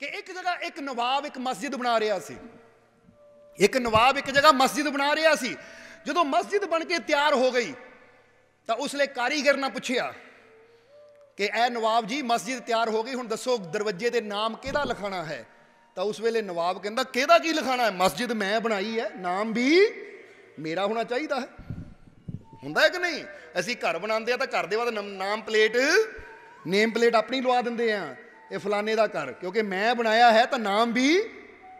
ਕਿ ਇੱਕ ਜਗ੍ਹਾ ਇੱਕ ਨਵਾਬ ਇੱਕ ਮਸਜਿਦ ਬਣਾ ਰਿਹਾ ਸੀ ਇੱਕ ਨਵਾਬ ਇੱਕ ਜਗ੍ਹਾ ਮਸਜਿਦ ਬਣਾ ਰਿਹਾ ਸੀ ਜਦੋਂ ਮਸਜਿਦ ਬਣ ਕੇ ਤਿਆਰ ਹੋ ਗਈ ਤਾਂ ਉਸ ਲਈ ਕਾਰੀਗਰ ਨਾ ਪੁੱਛਿਆ ਕਿ ਐ ਨਵਾਬ ਜੀ ਮਸਜਿਦ ਤਿਆਰ ਹੋ ਗਈ ਹੁਣ ਦੱਸੋ ਦਰਵਾਜੇ ਤੇ ਨਾਮ ਕਿਹਦਾ ਲਿਖਾਣਾ ਹੈ ਤਾਂ ਉਸ ਵੇਲੇ ਨਵਾਬ ਕਹਿੰਦਾ ਕਿਹਦਾ ਕੀ ਲਿਖਾਣਾ ਹੈ ਮਸਜਿਦ ਮੈਂ ਬਣਾਈ ਹੈ ਨਾਮ ਵੀ ਮੇਰਾ ਹੋਣਾ ਚਾਹੀਦਾ ਹੈ ਹੁੰਦਾ ਹੈ ਕਿ ਨਹੀਂ ਅਸੀਂ ਘਰ ਬਣਾਉਂਦੇ ਆ ਤਾਂ ਘਰ ਦੇ ਬਾਅਦ ਨਾਮ ਪਲੇਟ ਨੇਮ ਪਲੇਟ ਆਪਣੀ ਲਵਾ ਦਿੰਦੇ ਆ ਇਹ ਫਲਾਣੇ ਦਾ ਘਰ ਕਿਉਂਕਿ ਮੈਂ ਬਣਾਇਆ ਹੈ ਤਾਂ ਨਾਮ ਵੀ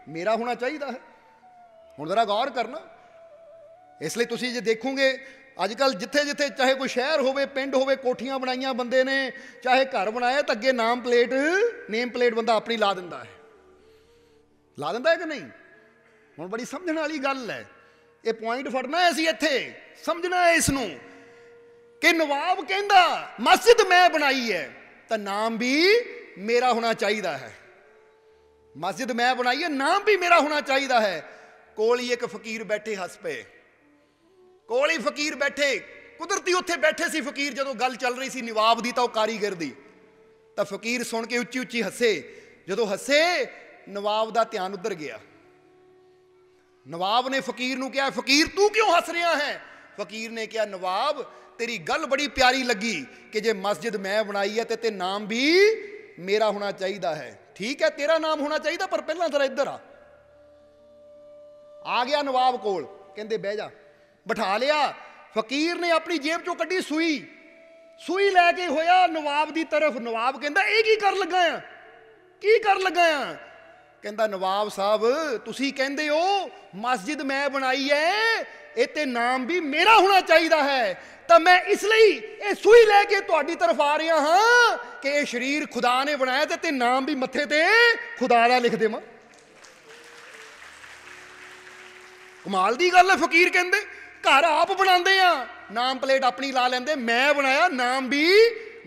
ਮੇਰਾ ਹੋਣਾ ਚਾਹੀਦਾ ਹੈ ਹੁਣ ਜ਼ਰਾ ਗੌਰ ਕਰਨਾ ਇਸ ਲਈ ਤੁਸੀਂ ਜੇ ਦੇਖੋਗੇ ਅੱਜ ਕੱਲ ਜਿੱਥੇ ਜਿੱਥੇ ਚਾਹੇ ਕੋਈ ਸ਼ਹਿਰ ਹੋਵੇ ਪਿੰਡ ਹੋਵੇ ਕੋਠੀਆਂ ਬਣਾਈਆਂ ਬੰਦੇ ਨੇ ਚਾਹੇ ਘਰ ਬਣਾਇਆ ਤਾਂ ਅੱਗੇ ਨਾਮ ਪਲੇਟ ਨੇਮ ਪਲੇਟ ਬੰਦਾ ਆਪਣੀ ਲਾ ਦਿੰਦਾ ਹੈ ਲਾ ਦਿੰਦਾ ਹੈ ਕਿ ਨਹੀਂ ਹੁਣ ਬੜੀ ਸਮਝਣ ਵਾਲੀ ਗੱਲ ਹੈ ਇਹ ਪੁਆਇੰਟ ਫੜਨਾ ਹੈ ਅਸੀਂ ਇੱਥੇ ਸਮਝਣਾ ਹੈ ਇਸ ਨੂੰ ਕਿ ਨਵਾਬ ਕਹਿੰਦਾ ਮਸਜਿਦ ਮੈਂ ਬਣਾਈ ਹੈ ਤਾਂ ਨਾਮ ਵੀ ਮੇਰਾ ਹੋਣਾ ਚਾਹੀਦਾ ਹੈ ਮਸਜਿਦ ਮੈਂ ਬਣਾਈ ਹੈ ਨਾਮ ਵੀ ਮੇਰਾ ਹੋਣਾ ਚਾਹੀਦਾ ਹੈ ਕੋਲ ਹੀ ਇੱਕ ਫਕੀਰ ਬੈਠੇ ਹੱਸ ਪਏ ਕੋਲ ਹੀ ਫਕੀਰ ਬੈਠੇ ਕੁਦਰਤੀ ਉੱਥੇ ਬੈਠੇ ਸੀ ਫਕੀਰ ਜਦੋਂ ਗੱਲ ਚੱਲ ਰਹੀ ਸੀ ਨਿਵਾਬ ਦੀ ਤਾਂ ਉਹ ਕਾਰੀਗਰ ਦੀ ਤਾਂ ਫਕੀਰ ਸੁਣ ਕੇ ਉੱਚੀ ਉੱਚੀ ਹੱਸੇ ਜਦੋਂ ਹੱਸੇ ਨਵਾਬ ਦਾ ਧਿਆਨ ਉੱਧਰ ਗਿਆ ਨਵਾਬ ਨੇ ਫਕੀਰ ਨੂੰ ਕਿਹਾ ਫਕੀਰ ਤੂੰ ਕਿਉਂ ਹੱਸ ਰਿਹਾ ਹੈ ਫਕੀਰ ਨੇ ਕਿਹਾ ਨਵਾਬ ਤੇਰੀ ਗੱਲ ਬੜੀ ਪਿਆਰੀ ਲੱਗੀ ਕਿ ਜੇ ਮਸਜਿਦ ਮੈਂ ਬਣਾਈ ਹੈ ਤੇ ਤੇ ਨਾਮ ਵੀ ਮੇਰਾ ਹੋਣਾ ਚਾਹੀਦਾ ਹੈ ਠੀਕ ਹੈ ਤੇਰਾ ਨਾਮ ਹੋਣਾ ਚਾਹੀਦਾ ਪਰ ਪਹਿਲਾਂ ਜ਼ਰਾ ਇੱਧਰ ਆ ਆ ਗਿਆ ਨਵਾਬ ਕੋਲ ਕਹਿੰਦੇ ਬਹਿ ਜਾ ਬਿਠਾ ਲਿਆ ਫਕੀਰ ਨੇ ਆਪਣੀ ਜੇਬ ਚੋਂ ਕੱਢੀ ਸੂਈ ਸੂਈ ਲੈ ਕੇ ਹੋਇਆ ਨਵਾਬ ਦੀ ਤਰਫ ਨਵਾਬ ਕਹਿੰਦਾ ਇਹ ਕੀ ਕਰ ਲੱਗਾ ਆ ਕੀ ਕਰ ਲੱਗਾ ਆ ਕਹਿੰਦਾ ਨਵਾਬ ਸਾਹਿਬ ਤੁਸੀਂ ਕਹਿੰਦੇ ਹੋ ਮਸਜਿਦ ਮੈਂ ਬਣਾਈ ਐ ਇਹ ਤੇ ਨਾਮ ਵੀ ਮੇਰਾ ਹੋਣਾ ਚਾਹੀਦਾ ਹੈ ਤਾਂ ਮੈਂ ਇਸ ਲਈ ਇਹ ਸੂਈ ਲੈ ਕੇ ਤੁਹਾਡੀ ਤਰਫ ਆ ਰਿਹਾ ਹਾਂ ਕਿ ਇਹ ਸਰੀਰ ਖੁਦਾ ਨੇ ਬਣਾਇਆ ਤੇ ਤੇ ਨਾਮ ਵੀ ਮੱਥੇ ਤੇ ਖੁਦਾ ਦਾ ਲਿਖ ਦੇਵਾਂ ਕਮਾਲ ਦੀ ਗੱਲ ਹੈ ਫਕੀਰ ਕਹਿੰਦੇ ਘਰ ਆਪ ਬਣਾਉਂਦੇ ਆ ਨਾਮ ਪਲੇਟ ਆਪਣੀ ਲਾ ਲੈਂਦੇ ਮੈਂ ਬਣਾਇਆ ਨਾਮ ਵੀ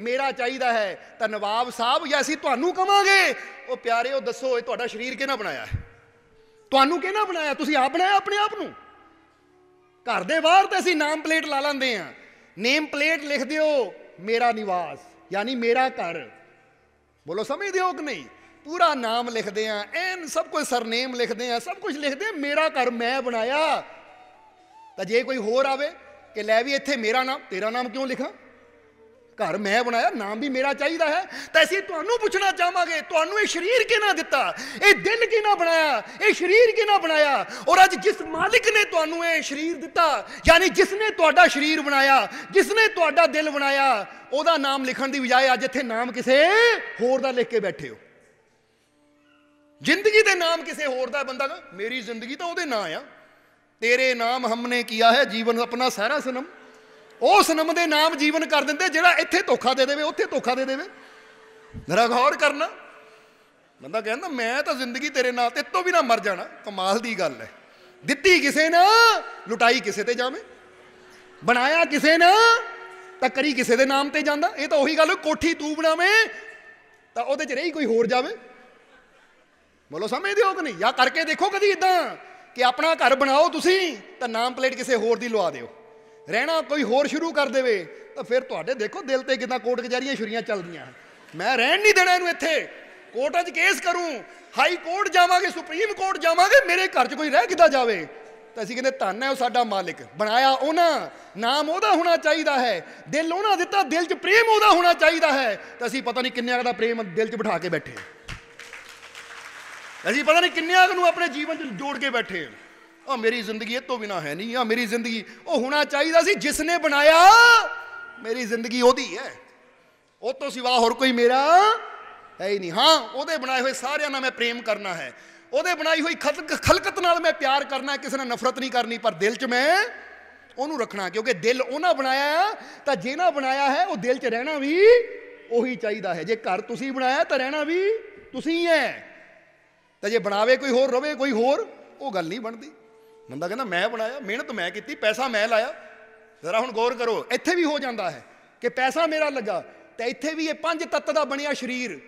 ਮੇਰਾ ਚਾਹੀਦਾ ਹੈ ਤਾਂ ਨਵਾਬ ਸਾਹਿਬ ਜਾਂ ਅਸੀਂ ਤੁਹਾਨੂੰ ਕਵਾਂਗੇ ਉਹ ਪਿਆਰੇ ਉਹ ਦੱਸੋ ਇਹ ਤੁਹਾਡਾ ਸਰੀਰ ਕਿਹਨਾਂ ਬਣਾਇਆ ਹੈ ਤੁਹਾਨੂੰ ਕਿਹਨਾਂ ਬਣਾਇਆ ਤੁਸੀਂ ਆਪ ਬਣਾਇਆ ਆਪਣੇ ਆਪ ਨੂੰ ਘਰ ਦੇ ਬਾਹਰ ਤੇ ਅਸੀਂ ਨਾਮ ਪਲੇਟ ਲਾ ਲੈਂਦੇ ਆ ਨੇਮ ਪਲੇਟ ਲਿਖ ਦਿਓ ਮੇਰਾ ਨਿਵਾਸ ਯਾਨੀ ਮੇਰਾ ਘਰ ਬੋਲੋ ਸਮਝਦੇ ਹੋ ਕਿ ਨਹੀਂ ਪੂਰਾ ਨਾਮ ਲਿਖਦੇ ਆ ਐਨ ਸਭ ਕੁਝ ਸਰਨੇਮ ਲਿਖਦੇ ਆ ਸਭ ਕੁਝ ਲਿਖਦੇ ਆ ਮੇਰਾ ਘਰ ਮੈਂ ਬਣਾਇਆ ਤਾਂ ਜੇ ਕੋਈ ਹੋਰ ਆਵੇ ਕਿ ਲੈ ਵੀ ਇੱਥੇ ਮੇਰਾ ਨਾਮ ਤੇਰਾ ਨਾਮ ਕਿਉਂ ਲਿਖਾਂ ਘਰ ਮੈਂ ਬਣਾਇਆ ਨਾਮ ਵੀ ਮੇਰਾ ਚਾਹੀਦਾ ਹੈ ਤਾਂ ਅਸੀਂ ਤੁਹਾਨੂੰ ਪੁੱਛਣਾ ਚਾਹਾਂਗੇ ਤੁਹਾਨੂੰ ਇਹ ਸਰੀਰ ਕਿਹਨਾਂ ਦਿੱਤਾ ਇਹ ਦਿਨ ਕਿਹਨਾਂ ਬਣਾਇਆ ਇਹ ਸਰੀਰ ਕਿਹਨਾਂ ਬਣਾਇਆ ਔਰ ਅੱਜ ਜਿਸ ਮਾਲਿਕ ਨੇ ਤੁਹਾਨੂੰ ਇਹ ਸਰੀਰ ਦਿੱਤਾ ਯਾਨੀ ਜਿਸ ਨੇ ਤੁਹਾਡਾ ਸਰੀਰ ਬਣਾਇਆ ਜਿਸ ਨੇ ਤੁਹਾਡਾ ਦਿਲ ਬਣਾਇਆ ਉਹਦਾ ਨਾਮ ਲਿਖਣ ਦੀ ਬਜਾਏ ਅੱਜ ਇੱਥੇ ਨਾਮ ਕਿਸੇ ਹੋਰ ਦਾ ਲਿਖ ਕੇ ਬੈਠੇ ਹੋ ਜ਼ਿੰਦਗੀ ਦੇ ਨਾਮ ਕਿਸੇ ਹੋਰ ਦਾ ਬੰਦਾ ਮੇਰੀ ਜ਼ਿੰਦਗੀ ਤਾਂ ਉਹਦੇ ਨਾਂ ਆ ਤੇਰੇ ਨਾਮ ਹਮਨੇ ਕੀਆ ਹੈ ਜੀਵਨ ਆਪਣਾ ਸਾਰਾ ਸਨਮ ਉਸ ਸਨਮ ਦੇ ਨਾਮ ਜੀਵਨ ਕਰ ਦਿੰਦੇ ਜਿਹੜਾ ਇੱਥੇ ਧੋਖਾ ਦੇ ਦੇਵੇ ਉੱਥੇ ਧੋਖਾ ਦੇ ਦੇਵੇ ਮੇਰਾ ਗੌਰ ਕਰਨਾ ਬੰਦਾ ਕਹਿੰਦਾ ਮੈਂ ਤਾਂ ਜ਼ਿੰਦਗੀ ਤੇਰੇ ਨਾਲ ਤੇ ਤੋਂ ਵੀ ਨਾ ਮਰ ਜਾਣਾ ਕਮਾਲ ਦੀ ਗੱਲ ਹੈ ਦਿੱਤੀ ਕਿਸੇ ਨਾ ਲੁਟਾਈ ਕਿਸੇ ਤੇ ਜਾਵੇ ਬਣਾਇਆ ਕਿਸੇ ਨਾ ਤਾਂ ਕਰੀ ਕਿਸੇ ਦੇ ਨਾਮ ਤੇ ਜਾਂਦਾ ਇਹ ਤਾਂ ਉਹੀ ਗੱਲ ਕੋਠੀ ਤੂੰ ਬਣਾਵੇਂ ਤਾਂ ਉਹਦੇ 'ਚ ਰਹੀ ਕੋਈ ਹੋਰ ਜਾਵੇ ਬੋਲੋ ਸਮਝਦੇ ਹੋ ਕਿ ਨਹੀਂ ਜਾਂ ਕਰਕੇ ਦੇਖੋ ਕਦੀ ਇਦਾਂ ਕਿ ਆਪਣਾ ਘਰ ਬਣਾਓ ਤੁਸੀਂ ਤਾਂ ਨਾਮ ਪਲੇਟ ਕਿਸੇ ਹੋਰ ਦੀ ਲਵਾ ਦਿਓ ਰਹਿਣਾ ਕੋਈ ਹੋਰ ਸ਼ੁਰੂ ਕਰ ਦੇਵੇ ਤਾਂ ਫਿਰ ਤੁਹਾਡੇ ਦੇਖੋ ਦਿਲ ਤੇ ਕਿਦਾਂ ਕੋਰਟ ਕਚਹਿਰੀਆਂ ਛੁਰੀਆਂ ਚੱਲਦੀਆਂ ਮੈਂ ਰਹਿਣ ਨਹੀਂ ਦੇਣਾ ਇਹਨੂੰ ਇੱਥੇ ਕੋਰਟਾਂ 'ਚ ਕੇਸ ਕਰੂੰ ਹਾਈ ਕੋਰਟ ਜਾਵਾਂਗੇ ਸੁਪਰੀਮ ਕੋਰਟ ਜਾਵਾਂਗੇ ਮੇਰੇ ਘਰ 'ਚ ਕੋਈ ਰਹਿ ਕਿਦਾਂ ਜਾਵੇ ਤਾਂ ਅਸੀਂ ਕਹਿੰਦੇ ਧੰਨ ਹੈ ਉਹ ਸਾਡਾ ਮਾਲਕ ਬਣਾਇਆ ਉਹਨਾਂ ਨਾਮ ਉਹਦਾ ਹੋਣਾ ਚਾਹੀਦਾ ਹੈ ਦਿਲ ਉਹਨਾਂ ਦਿੱਤਾ ਦਿਲ 'ਚ ਪ੍ਰੇਮ ਉਹਦਾ ਹੋਣਾ ਚਾਹੀਦਾ ਹੈ ਤਾਂ ਅਸੀਂ ਪਤਾ ਨਹੀਂ ਕਿੰਨਿਆਂ ਦਾ ਪ੍ਰੇਮ ਦਿਲ 'ਚ ਬਿਠਾ ਕੇ ਬੈਠੇ ਅਸੀਂ ਪਤਾ ਨਹੀਂ ਕਿੰਨਿਆਂ ਨੂੰ ਆਪਣੇ ਜੀਵਨ 'ਚ ਜੋੜ ਕੇ ਬੈਠੇ ਆ ਮੇਰੀ ਜ਼ਿੰਦਗੀ ਇਹ ਤੋਂ ਬਿਨਾ ਹੈ ਨਹੀਂ ਆ ਮੇਰੀ ਜ਼ਿੰਦਗੀ ਉਹ ਹੋਣਾ ਚਾਹੀਦਾ ਸੀ ਜਿਸ ਨੇ ਬਣਾਇਆ ਮੇਰੀ ਜ਼ਿੰਦਗੀ ਉਹਦੀ ਹੈ ਉਹ ਤੋਂ ਸਿਵਾ ਹੋਰ ਕੋਈ ਮੇਰਾ ਹੈ ਹੀ ਨਹੀਂ ਹਾਂ ਉਹਦੇ ਬਣਾਏ ਹੋਏ ਸਾਰਿਆਂ ਨਾਲ ਮੈਂ ਪ੍ਰੇਮ ਕਰਨਾ ਹੈ ਉਹਦੇ ਬਣਾਈ ਹੋਈ ਖਲਕਤ ਨਾਲ ਮੈਂ ਪਿਆਰ ਕਰਨਾ ਹੈ ਕਿਸੇ ਨਾਲ ਨਫ਼ਰਤ ਨਹੀਂ ਕਰਨੀ ਪਰ ਦਿਲ 'ਚ ਮੈਂ ਉਹਨੂੰ ਰੱਖਣਾ ਕਿਉਂਕਿ ਦਿਲ ਉਹਨਾਂ ਬਣਾਇਆ ਤਾਂ ਜਿਹਨਾਂ ਬਣਾਇਆ ਹੈ ਉਹ ਦਿਲ 'ਚ ਰਹਿਣਾ ਵੀ ਉਹੀ ਚਾਹੀਦਾ ਹੈ ਜੇ ਘਰ ਤੁਸੀਂ ਬਣਾਇਆ ਤਾਂ ਰਹਿਣਾ ਵੀ ਤੁਸੀਂ ਹੈ ਤਾਂ ਜੇ ਬਣਾਵੇ ਕੋਈ ਹੋਰ ਰਵੇ ਕੋਈ ਹੋਰ ਉਹ ਗੱਲ ਨਹੀਂ ਬਣਦੀ ਬੰਦਾ ਕਹਿੰਦਾ ਮੈਂ ਬਣਾਇਆ ਮਿਹਨਤ ਮੈਂ ਕੀਤੀ ਪੈਸਾ ਮੈਂ ਲਾਇਆ ਜ਼ਰਾ ਹੁਣ ਗੌਰ ਕਰੋ ਇੱਥੇ ਵੀ ਹੋ ਜਾਂਦਾ ਹੈ ਕਿ ਪੈਸਾ ਮੇਰਾ ਲੱਗਾ ਤੇ ਇੱਥੇ ਵੀ ਇਹ ਪੰਜ ਤੱਤ ਦਾ ਬਣਿਆ ਸਰੀਰ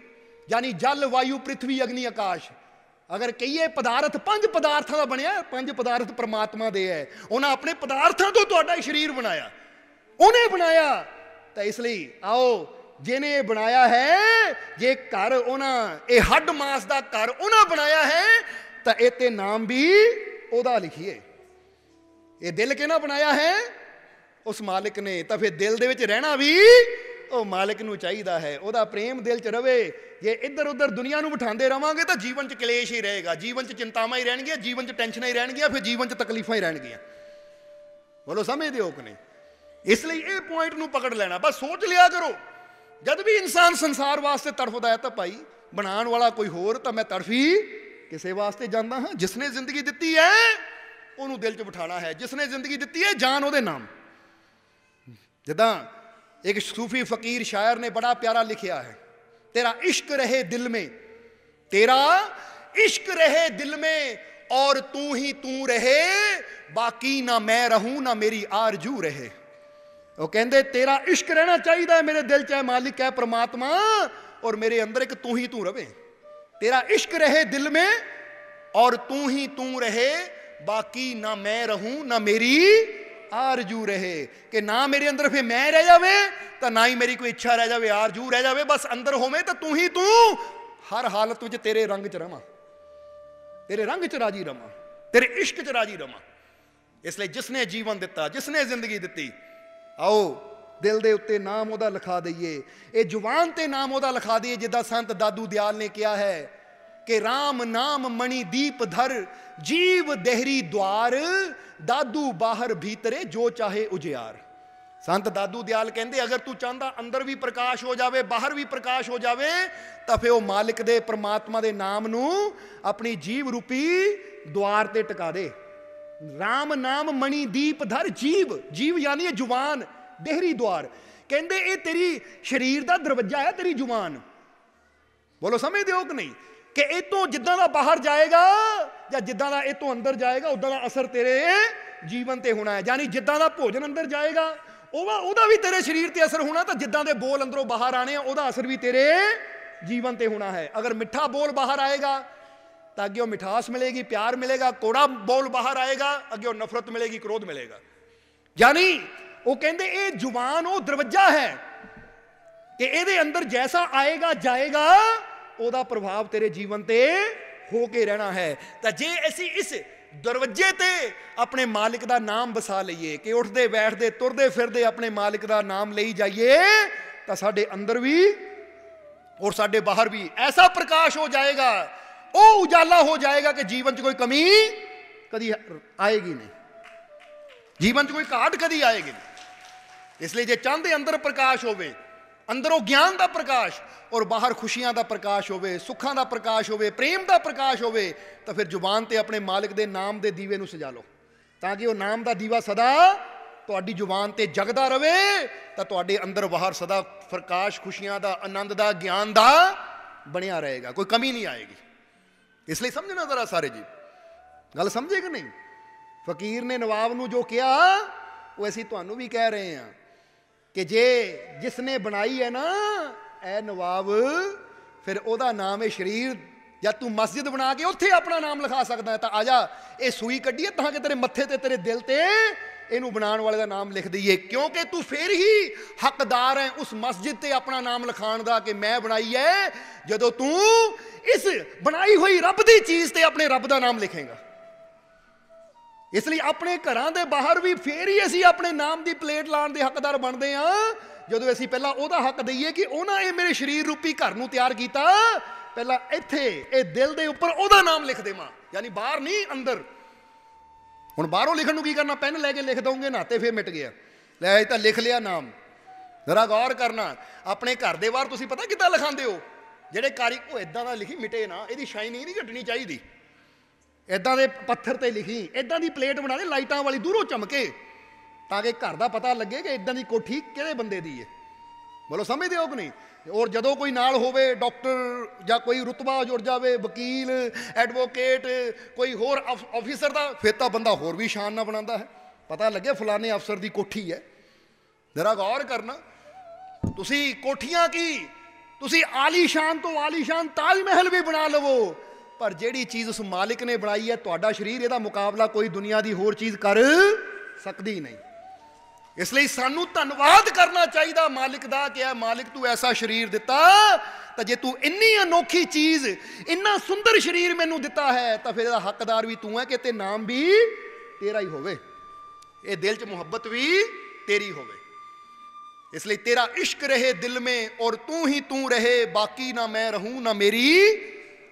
ਯਾਨੀ ਜਲ ਵਾਯੂ ਪ੍ਰithvi ਅਗਨੀ ਆਕਾਸ਼ ਅਗਰ ਕਹੀਏ ਪਦਾਰਥ ਪੰਜ ਪਦਾਰਥਾਂ ਦਾ ਬਣਿਆ ਪੰਜ ਪਦਾਰਥ ਪ੍ਰਮਾਤਮਾ ਦੇ ਹੈ ਉਹਨਾਂ ਆਪਣੇ ਪਦਾਰਥਾਂ ਤੋਂ ਤੁਹਾਡਾ ਸਰੀਰ ਬਣਾਇਆ ਉਹਨੇ ਬਣਾਇਆ ਤਾਂ ਇਸ ਲਈ ਆਓ ਜਿਹਨੇ ਬਣਾਇਆ ਹੈ ਜੇ ਘਰ ਉਹਨਾਂ ਇਹ ਹੱਡ ਮਾਸ ਦਾ ਘਰ ਉਹਨਾਂ ਬਣਾਇਆ ਹੈ ਤਾਂ ਇਹ ਤੇ ਨਾਮ ਵੀ ਉਹਦਾ ਲਿਖੀਏ ਇਹ ਦਿਲ ਕਿਹਨਾਂ ਬਣਾਇਆ ਹੈ ਉਸ ਮਾਲਕ ਨੇ ਤਾਂ ਫਿਰ ਦਿਲ ਦੇ ਵਿੱਚ ਰਹਿਣਾ ਵੀ ਉਹ ਮਾਲਕ ਨੂੰ ਚਾਹੀਦਾ ਹੈ ਉਹਦਾ ਪ੍ਰੇਮ ਦਿਲ 'ਚ ਰਵੇ ਜੇ ਇੱਧਰ ਉੱਧਰ ਦੁਨੀਆ ਨੂੰ ਬਿਠਾਉਂਦੇ ਰਵਾਂਗੇ ਤਾਂ ਜੀਵਨ 'ਚ ਕਲੇਸ਼ ਹੀ ਰਹੇਗਾ ਜੀਵਨ 'ਚ ਚਿੰਤਾਵਾਂ ਹੀ ਰਹਿਣਗੀਆਂ ਜੀਵਨ 'ਚ ਟੈਨਸ਼ਨਾਂ ਹੀ ਰਹਿਣਗੀਆਂ ਫਿਰ ਜੀਵਨ 'ਚ ਤਕਲੀਫਾਂ ਹੀ ਰਹਿਣਗੀਆਂ ਬੋਲੋ ਸਮਝਦੇ ਹੋ ਕਿ ਨਹੀਂ ਇਸ ਲਈ ਇਹ ਪੁਆਇੰਟ ਨੂੰ ਪਕੜ ਲੈਣਾ ਬਸ ਸੋਚ ਲਿਆ ਕਰੋ ਜਦ ਵੀ ਇਨਸਾਨ ਸੰਸਾਰ ਵਾਸਤੇ ਤੜਫਦਾ ਹੈ ਤਾਂ ਭਾਈ ਬਣਾਉਣ ਵਾਲਾ ਕੋਈ ਹੋਰ ਤਾਂ ਮੈਂ ਤੜਫੀ ਕਿਸੇ ਵਾਸਤੇ ਜਾਂਦਾ ਹਾਂ ਜਿਸ ਨੇ ਜ਼ਿੰਦਗੀ ਦਿੱਤੀ ਹੈ ਉਹਨੂੰ ਦਿਲ 'ਚ ਬਿਠਾਣਾ ਹੈ ਜਿਸ ਨੇ ਜ਼ਿੰਦਗੀ ਦਿੱਤੀ ਹੈ ਜਾਨ ਉਹਦੇ ਨਾਮ ਜਦਾਂ ਇੱਕ ਸੂਫੀ ਫਕੀਰ ਸ਼ਾਇਰ ਨੇ ਬੜਾ ਪਿਆਰਾ ਲਿਖਿਆ ਹੈ ਤੇਰਾ ਇਸ਼ਕ ਰਹੇ ਦਿਲ ਮੇ ਤੇਰਾ ਇਸ਼ਕ ਰਹੇ ਦਿਲ ਮੇ ਔਰ ਤੂੰ ਹੀ ਤੂੰ ਰਹੇ ਬਾਕੀ ਨਾ ਮੈਂ ਰਹੂੰ ਨਾ ਮੇਰੀ ਆਰਜ਼ੂ ਰਹੇ ਉਹ ਕਹਿੰਦੇ ਤੇਰਾ ਇਸ਼ਕ ਰਹਿਣਾ ਚਾਹੀਦਾ ਹੈ ਮੇਰੇ ਦਿਲ 'ਚ ਹੈ ਮਾਲਿਕ ਹੈ ਪ੍ਰਮਾਤਮਾ ਔਰ ਮੇਰੇ ਅੰਦਰ ਇੱਕ ਤੂੰ ਹੀ ਤੂੰ ਰਵੇਂ ਤੇਰਾ ਇਸ਼ਕ ਰਹੇ ਦਿਲ ਮੇ ਔਰ ਤੂੰ ਹੀ ਤੂੰ ਰਹੇ ਬਾਕੀ ਨਾ ਮੈਂ ਰਹੂੰ ਨਾ ਮੇਰੀ ਆਰਜੂ ਰਹੇ ਕਿ ਨਾ ਮੇਰੇ ਅੰਦਰ ਫੇ ਮੈਂ ਰਹਿ ਜਾਵੇ ਤਾਂ ਨਾ ਹੀ ਮੇਰੀ ਕੋਈ ਇੱਛਾ ਰਹਿ ਜਾਵੇ ਆਰਜੂ ਰਹਿ ਜਾਵੇ ਬਸ ਅੰਦਰ ਹੋਵੇਂ ਤਾਂ ਤੂੰ ਹੀ ਤੂੰ ਹਰ ਹਾਲਤ ਵਿੱਚ ਤੇਰੇ ਰੰਗ 'ਚ ਰਵਾਂ ਤੇਰੇ ਰੰਗ 'ਚ ਰਾਜੀ ਰਵਾਂ ਤੇਰੇ ਇਸ਼ਕ 'ਚ ਰਾਜੀ ਰਵਾਂ ਇਸ ਲਈ ਨੇ ਜੀਵਨ ਦਿੱਤਾ ਨੇ ਜ਼ਿੰਦਗੀ ਦਿੱਤੀ ਆਓ ਦਿਲ ਦੇ ਉੱਤੇ ਨਾਮ ਉਹਦਾ ਲਿਖਾ ਦਈਏ ਇਹ ਜ਼ੁਬਾਨ ਤੇ ਨਾਮ ਉਹਦਾ ਲਿਖਾ ਦਈਏ ਜਿੱਦਾਂ ਸੰਤ ਦਾदू ਦਿਆਲ ਨੇ ਕਿਹਾ ਹੈ ਕਿ RAM ਨਾਮ ਮਣੀ ਦੀਪ ਧਰ ਜੀਵ ਦੇਹਰੀ ਦਵਾਰ ਦਾदू ਬਾਹਰ ਭੀਤਰੇ ਜੋ ਚਾਹੇ ਉਜਿਆਰ ਸੰਤ ਦਾदू ਦਿਆਲ ਕਹਿੰਦੇ ਅਗਰ ਤੂੰ ਚਾਹੁੰਦਾ ਅੰਦਰ ਵੀ ਪ੍ਰਕਾਸ਼ ਹੋ ਜਾਵੇ ਬਾਹਰ ਵੀ ਪ੍ਰਕਾਸ਼ ਹੋ ਜਾਵੇ ਤਾਂ ਫੇ ਉਹ ਮਾਲਕ ਦੇ ਪ੍ਰਮਾਤਮਾ ਦੇ ਨਾਮ ਨੂੰ ਆਪਣੀ ਜੀਵ ਰੂਪੀ ਦਵਾਰ ਤੇ ਟਿਕਾ ਦੇ RAM ਨਾਮ ਮਣੀ ਦੀਪ ਧਰ ਜੀਵ ਜੀਵ ਯਾਨੀ ਇਹ ਜੁਬਾਨ ਦੇਹਰੀ ਦਵਾਰ ਕਹਿੰਦੇ ਇਹ ਤੇਰੀ ਸਰੀਰ ਦਾ ਦਰਵਾਜ਼ਾ ਹੈ ਤੇਰੀ ਜੁਬਾਨ ਬੋਲੋ ਸਮਝਦੇ ਹੋ ਕਿ ਨਹੀਂ ਕਿ ਇਹ ਤੋਂ ਜਿੱਦਾਂ ਦਾ ਬਾਹਰ ਜਾਏਗਾ ਜਾਂ ਜਿੱਦਾਂ ਦਾ ਇਹ ਤੋਂ ਅੰਦਰ ਜਾਏਗਾ ਉਦਾਂ ਦਾ ਅਸਰ ਤੇਰੇ ਜੀਵਨ ਤੇ ਹੋਣਾ ਹੈ ਯਾਨੀ ਜਿੱਦਾਂ ਦਾ ਭੋਜਨ ਅੰਦਰ ਜਾਏਗਾ ਉਹ ਉਹਦਾ ਵੀ ਤੇਰੇ ਸਰੀਰ ਤੇ ਅਸਰ ਹੋਣਾ ਤਾਂ ਜਿੱਦਾਂ ਦੇ ਬੋਲ ਅੰਦਰੋਂ ਬਾਹਰ ਆਣੇ ਆ ਉਹਦਾ ਅਸਰ ਵੀ ਤੇਰੇ ਜੀਵਨ ਤੇ ਹੋਣਾ ਹੈ ਅਗਰ ਮਿੱਠਾ ਬੋਲ ਬਾਹਰ ਆਏਗਾ ਤਾਂ ਅੱਗੇ ਉਹ ਮਿਠਾਸ ਮਿਲੇਗੀ ਪਿਆਰ ਮਿਲੇਗਾ ਕੋੜਾ ਬੋਲ ਬਾਹਰ ਆਏਗਾ ਅੱਗੇ ਉਹ ਨਫ਼ਰਤ ਮਿਲੇਗੀ ਕ੍ਰੋਧ ਮਿਲੇਗਾ ਯਾਨੀ ਉਹ ਕਹਿੰਦੇ ਇਹ ਜ਼ੁਬਾਨ ਉਹ ਦਰਵਾਜ਼ਾ ਹੈ ਕਿ ਇਹਦੇ ਅੰਦਰ ਜੈਸਾ ਆਏਗਾ ਜਾਏਗਾ ਉਹਦਾ ਪ੍ਰਭਾਵ ਤੇਰੇ ਜੀਵਨ ਤੇ ਹੋ ਕੇ ਰਹਿਣਾ ਹੈ ਤਾਂ ਜੇ ਅਸੀਂ ਇਸ ਦਰਵਾਜੇ ਤੇ ਆਪਣੇ ਮਾਲਕ ਦਾ ਨਾਮ ਵਸਾ ਲਈਏ ਕਿ ਉੱਠਦੇ ਬੈਠਦੇ ਤੁਰਦੇ ਫਿਰਦੇ ਆਪਣੇ ਮਾਲਕ ਦਾ ਨਾਮ ਲਈ ਜਾਈਏ ਤਾਂ ਸਾਡੇ ਅੰਦਰ ਵੀ ਔਰ ਸਾਡੇ ਬਾਹਰ ਵੀ ਐਸਾ ਪ੍ਰਕਾਸ਼ ਹੋ ਜਾਏਗਾ ਉਹ ਉਜਾਲਾ ਹੋ ਜਾਏਗਾ ਕਿ ਜੀਵਨ 'ਚ ਕੋਈ ਕਮੀ ਕਦੀ ਆਏਗੀ ਨਹੀਂ ਜੀਵਨ 'ਚ ਕੋਈ ਘਾਟ ਕਦੀ ਆਏਗੀ ਨਹੀਂ ਇਸ ਲਈ ਜੇ ਚਾਹੁੰਦੇ ਅੰਦਰ ਪ੍ਰਕਾਸ਼ ਹੋਵੇ ਅੰਦਰੋਂ ਗਿਆਨ ਦਾ ਪ੍ਰਕਾਸ਼ ਔਰ ਬਾਹਰ ਖੁਸ਼ੀਆਂ ਦਾ ਪ੍ਰਕਾਸ਼ ਹੋਵੇ ਸੁੱਖਾਂ ਦਾ ਪ੍ਰਕਾਸ਼ ਹੋਵੇ ਪ੍ਰੇਮ ਦਾ ਪ੍ਰਕਾਸ਼ ਹੋਵੇ ਤਾਂ ਫਿਰ ਜ਼ੁਬਾਨ ਤੇ ਆਪਣੇ ਮਾਲਕ ਦੇ ਨਾਮ ਦੇ ਦੀਵੇ ਨੂੰ ਸਜਾ ਲਓ ਤਾਂ ਕਿ ਉਹ ਨਾਮ ਦਾ ਦੀਵਾ ਸਦਾ ਤੁਹਾਡੀ ਜ਼ੁਬਾਨ ਤੇ ਜਗਦਾ ਰਵੇ ਤਾਂ ਤੁਹਾਡੇ ਅੰਦਰ ਬਾਹਰ ਸਦਾ ਪ੍ਰਕਾਸ਼ ਖੁਸ਼ੀਆਂ ਦਾ ਆਨੰਦ ਦਾ ਗਿਆਨ ਦਾ ਬਣਿਆ ਰਹੇਗਾ ਕੋਈ ਕਮੀ ਨਹੀਂ ਆਏਗੀ ਇਸ ਲਈ ਸਮਝਣਾ ਜ਼ਰਾ ਸਾਰੇ ਜੀ ਗੱਲ ਸਮਝੇ ਕਿ ਨਹੀਂ ਫਕੀਰ ਨੇ ਨਵਾਬ ਨੂੰ ਜੋ ਕਿਹਾ ਉਹ ਅਸੀਂ ਤੁਹਾਨੂੰ ਵੀ ਕਹਿ ਰਹੇ ਹਾਂ ਕਿ ਜੇ ਜਿਸ ਨੇ ਬਣਾਈ ਹੈ ਨਾ ਐ ਨਵਾਬ ਫਿਰ ਉਹਦਾ ਨਾਮ ਹੈ ਸ਼ਰੀਰ ਜਾਂ ਤੂੰ ਮਸਜਿਦ ਬਣਾ ਕੇ ਉੱਥੇ ਆਪਣਾ ਨਾਮ ਲਿਖਾ ਸਕਦਾ ਤਾਂ ਆ ਜਾ ਇਹ ਸੂਈ ਕੱਢੀ ਹੈ ਤਾਂ ਕਿ ਤੇਰੇ ਮੱਥੇ ਤੇ ਤੇਰੇ ਦਿਲ ਤੇ ਇਹਨੂੰ ਬਣਾਉਣ ਵਾਲੇ ਦਾ ਨਾਮ ਲਿਖ ਦਈਏ ਕਿਉਂਕਿ ਤੂੰ ਫੇਰ ਹੀ ਹੱਕਦਾਰ ਹੈ ਉਸ ਮਸਜਿਦ ਤੇ ਆਪਣਾ ਨਾਮ ਲਿਖਾਣ ਦਾ ਕਿ ਮੈਂ ਬਣਾਈ ਹੈ ਜਦੋਂ ਤੂੰ ਇਸ ਬਣਾਈ ਹੋਈ ਰੱਬ ਦੀ ਚੀਜ਼ ਤੇ ਆਪਣੇ ਰੱਬ ਦਾ ਨਾਮ ਲਿਖੇਗਾ ਇਸ ਲਈ ਆਪਣੇ ਘਰਾਂ ਦੇ ਬਾਹਰ ਵੀ ਫੇਰ ਹੀ ਅਸੀਂ ਆਪਣੇ ਨਾਮ ਦੀ ਪਲੇਟ ਲਾਣ ਦੇ ਹੱਕਦਾਰ ਬਣਦੇ ਆ ਜਦੋਂ ਅਸੀਂ ਪਹਿਲਾਂ ਉਹਦਾ ਹੱਕ ਦਈਏ ਕਿ ਉਹਨਾਂ ਇਹ ਮੇਰੇ ਸਰੀਰ ਰੂਪੀ ਘਰ ਨੂੰ ਤਿਆਰ ਕੀਤਾ ਪਹਿਲਾਂ ਇੱਥੇ ਇਹ ਦਿਲ ਦੇ ਉੱਪਰ ਉਹਦਾ ਨਾਮ ਲਿਖ ਦੇਵਾਂ ਯਾਨੀ ਬਾਹਰ ਨਹੀਂ ਅੰਦਰ ਹੁਣ ਬਾਹਰੋਂ ਲਿਖਣ ਨੂੰ ਕੀ ਕਰਨਾ ਪੈਨ ਲੈ ਕੇ ਲਿਖ ਦੋਗੇ ਨਾ ਤੇ ਫੇਰ ਮਿਟ ਗਿਆ ਲੈ ਇਹ ਤਾਂ ਲਿਖ ਲਿਆ ਨਾਮ ਜ਼ਰਾ ਗੌਰ ਕਰਨਾ ਆਪਣੇ ਘਰ ਦੇ ਬਾਹਰ ਤੁਸੀਂ ਪਤਾ ਕਿੱਦਾਂ ਲਿਖਾਉਂਦੇ ਹੋ ਜਿਹੜੇ ਕਾਰੀ ਉਹ ਇਦਾਂ ਦਾ ਲਿਖੀ ਮਿਟੇ ਨਾ ਇਹਦੀ ਸ਼ਾਈਨਿੰਗ ਨਹੀਂ ਘਟਣੀ ਚਾਹੀਦੀ ਇਦਾਂ ਦੇ ਪੱਥਰ ਤੇ ਲਿਖੀ ਇਦਾਂ ਦੀ ਪਲੇਟ ਬਣਾ ਦੇ ਲਾਈਟਾਂ ਵਾਲੀ ਦੂਰੋਂ ਚਮਕੇ ਤਾਂ ਕਿ ਘਰ ਦਾ ਪਤਾ ਲੱਗੇ ਕਿ ਇਦਾਂ ਦੀ ਕੋਠੀ ਕਿਹੜੇ ਬੰਦੇ ਦੀ ਹੈ ਬੋਲੋ ਸਮਝਦੇ ਹੋ ਕਿ ਨਹੀਂ ਔਰ ਜਦੋਂ ਕੋਈ ਨਾਲ ਹੋਵੇ ਡਾਕਟਰ ਜਾਂ ਕੋਈ ਰਤਬਾ ਜੁੜ ਜਾਵੇ ਵਕੀਲ ਐਡਵੋਕੇਟ ਕੋਈ ਹੋਰ ਆਫੀਸਰ ਦਾ ਫੇਰ ਤਾਂ ਬੰਦਾ ਹੋਰ ਵੀ ਸ਼ਾਨ ਨਾ ਬਣਾਉਂਦਾ ਹੈ ਪਤਾ ਲੱਗੇ ਫਲਾਣੇ ਅਫਸਰ ਦੀ ਕੋਠੀ ਹੈ ਜ਼ਰਾ ਗੌਰ ਕਰਨਾ ਤੁਸੀਂ ਕੋਠੀਆਂ ਕੀ ਤੁਸੀਂ ਆਲੀਸ਼ਾਨ ਤੋਂ ਆਲੀਸ਼ਾਨ ਤਾਜ ਮਹਿਲ ਵੀ ਬਣਾ ਲਵੋ ਪਰ ਜਿਹੜੀ ਚੀਜ਼ ਉਸ ਮਾਲਿਕ ਨੇ ਬਣਾਈ ਹੈ ਤੁਹਾਡਾ ਸਰੀਰ ਇਹਦਾ ਮੁਕਾਬਲਾ ਕੋਈ ਦੁਨੀਆ ਦੀ ਹੋਰ ਚੀਜ਼ ਕਰ ਸਕਦੀ ਨਹੀਂ ਇਸ ਲਈ ਸਾਨੂੰ ਧੰਨਵਾਦ ਕਰਨਾ ਚਾਹੀਦਾ ਮਾਲਿਕ ਦਾ ਕਿ ਆ ਮਾਲਿਕ ਤੂੰ ਐਸਾ ਸਰੀਰ ਦਿੱਤਾ ਤਾਂ ਜੇ ਤੂੰ ਇੰਨੀ ਅਨੋਖੀ ਚੀਜ਼ ਇੰਨਾ ਸੁੰਦਰ ਸਰੀਰ ਮੈਨੂੰ ਦਿੱਤਾ ਹੈ ਤਾਂ ਫਿਰ ਇਹਦਾ ਹੱਕਦਾਰ ਵੀ ਤੂੰ ਹੈ ਕਿ ਤੇ ਨਾਮ ਵੀ ਤੇਰਾ ਹੀ ਹੋਵੇ ਇਹ ਦਿਲ 'ਚ ਮੁਹੱਬਤ ਵੀ ਤੇਰੀ ਹੋਵੇ ਇਸ ਲਈ ਤੇਰਾ ਇਸ਼ਕ ਰਹੇ ਦਿਲ ਮੇ ਔਰ ਤੂੰ ਹੀ ਤੂੰ ਰਹੇ ਬਾਕੀ ਨਾ ਮੈਂ ਰਹੂੰ ਨਾ ਮੇਰੀ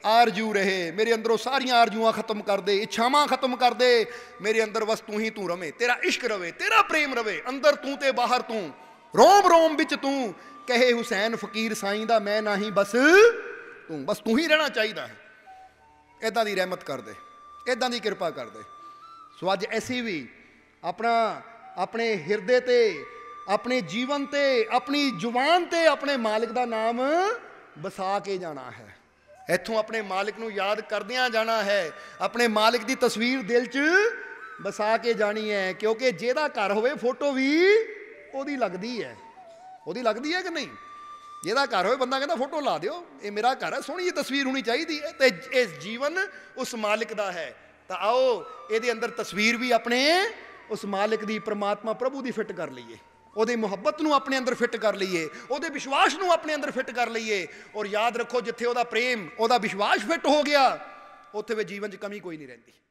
ਆਰਜੂ ਰਹੇ ਮੇਰੇ ਅੰਦਰੋਂ ਸਾਰੀਆਂ ਆਰਜੂਆਂ ਖਤਮ ਕਰ ਦੇ ਇੱਛਾਵਾਂ ਖਤਮ ਕਰ ਦੇ ਮੇਰੇ ਅੰਦਰ ਬਸ ਤੂੰ ਹੀ ਤੂੰ ਰਵੇਂ ਤੇਰਾ ਇਸ਼ਕ ਰਵੇ ਤੇਰਾ ਪ੍ਰੇਮ ਰਵੇ ਅੰਦਰ ਤੂੰ ਤੇ ਬਾਹਰ ਤੂੰ ਰੋਮ ਰੋਮ ਵਿੱਚ ਤੂੰ ਕਹੇ ਹੁਸੈਨ ਫਕੀਰ ਸਾਈਂ ਦਾ ਮੈਂ ਨਹੀਂ ਬਸ ਤੂੰ ਬਸ ਤੂੰ ਹੀ ਰਹਿਣਾ ਚਾਹੀਦਾ ਹੈ ਇਦਾਂ ਦੀ ਰਹਿਮਤ ਕਰ ਦੇ ਇਦਾਂ ਦੀ ਕਿਰਪਾ ਕਰ ਦੇ ਸੋ ਅੱਜ ਐਸੀ ਵੀ ਆਪਣਾ ਆਪਣੇ ਹਿਰਦੇ ਤੇ ਆਪਣੇ ਜੀਵਨ ਤੇ ਆਪਣੀ ਜ਼ੁਬਾਨ ਤੇ ਆਪਣੇ ਮਾਲਕ ਦਾ ਨਾਮ ਬਸਾ ਕੇ ਜਾਣਾ ਹੈ ਇੱਥੋਂ ਆਪਣੇ ਮਾਲਕ ਨੂੰ ਯਾਦ ਕਰਦਿਆਂ ਜਾਣਾ ਹੈ ਆਪਣੇ ਮਾਲਕ ਦੀ ਤਸਵੀਰ ਦਿਲ 'ਚ ਬਸਾ ਕੇ ਜਾਣੀ ਹੈ ਕਿਉਂਕਿ ਜਿਹਦਾ ਘਰ ਹੋਵੇ ਫੋਟੋ ਵੀ ਉਹਦੀ ਲੱਗਦੀ ਹੈ ਉਹਦੀ ਲੱਗਦੀ ਹੈ ਕਿ ਨਹੀਂ ਜਿਹਦਾ ਘਰ ਹੋਵੇ ਬੰਦਾ ਕਹਿੰਦਾ ਫੋਟੋ ਲਾ ਦਿਓ ਇਹ ਮੇਰਾ ਘਰ ਹੈ ਸੋਹਣੀ ਇਹ ਤਸਵੀਰ ਹੋਣੀ ਚਾਹੀਦੀ ਹੈ ਤੇ ਇਸ ਜੀਵਨ ਉਸ ਮਾਲਕ ਦਾ ਹੈ ਤਾਂ ਆਓ ਇਹਦੇ ਅੰਦਰ ਤਸਵੀਰ ਵੀ ਆਪਣੇ ਉਸ ਮਾਲਕ ਦੀ ਪ੍ਰਮਾਤਮਾ ਪ੍ਰਭੂ ਦੀ ਫਿੱਟ ਕਰ ਲਈਏ ਉਹਦੇ ਮੁਹੱਬਤ ਨੂੰ ਆਪਣੇ ਅੰਦਰ ਫਿੱਟ ਕਰ ਲਈਏ ਉਹਦੇ ਵਿਸ਼ਵਾਸ ਨੂੰ ਆਪਣੇ ਅੰਦਰ ਫਿੱਟ ਕਰ ਲਈਏ ਔਰ ਯਾਦ ਰੱਖੋ ਜਿੱਥੇ ਉਹਦਾ ਪ੍ਰੇਮ ਉਹਦਾ ਵਿਸ਼ਵਾਸ ਫਿੱਟ ਹੋ ਗਿਆ ਉੱਥੇ ਵੀ ਜੀਵਨ 'ਚ ਕਮੀ ਕੋਈ ਨਹੀਂ ਰਹਿੰਦੀ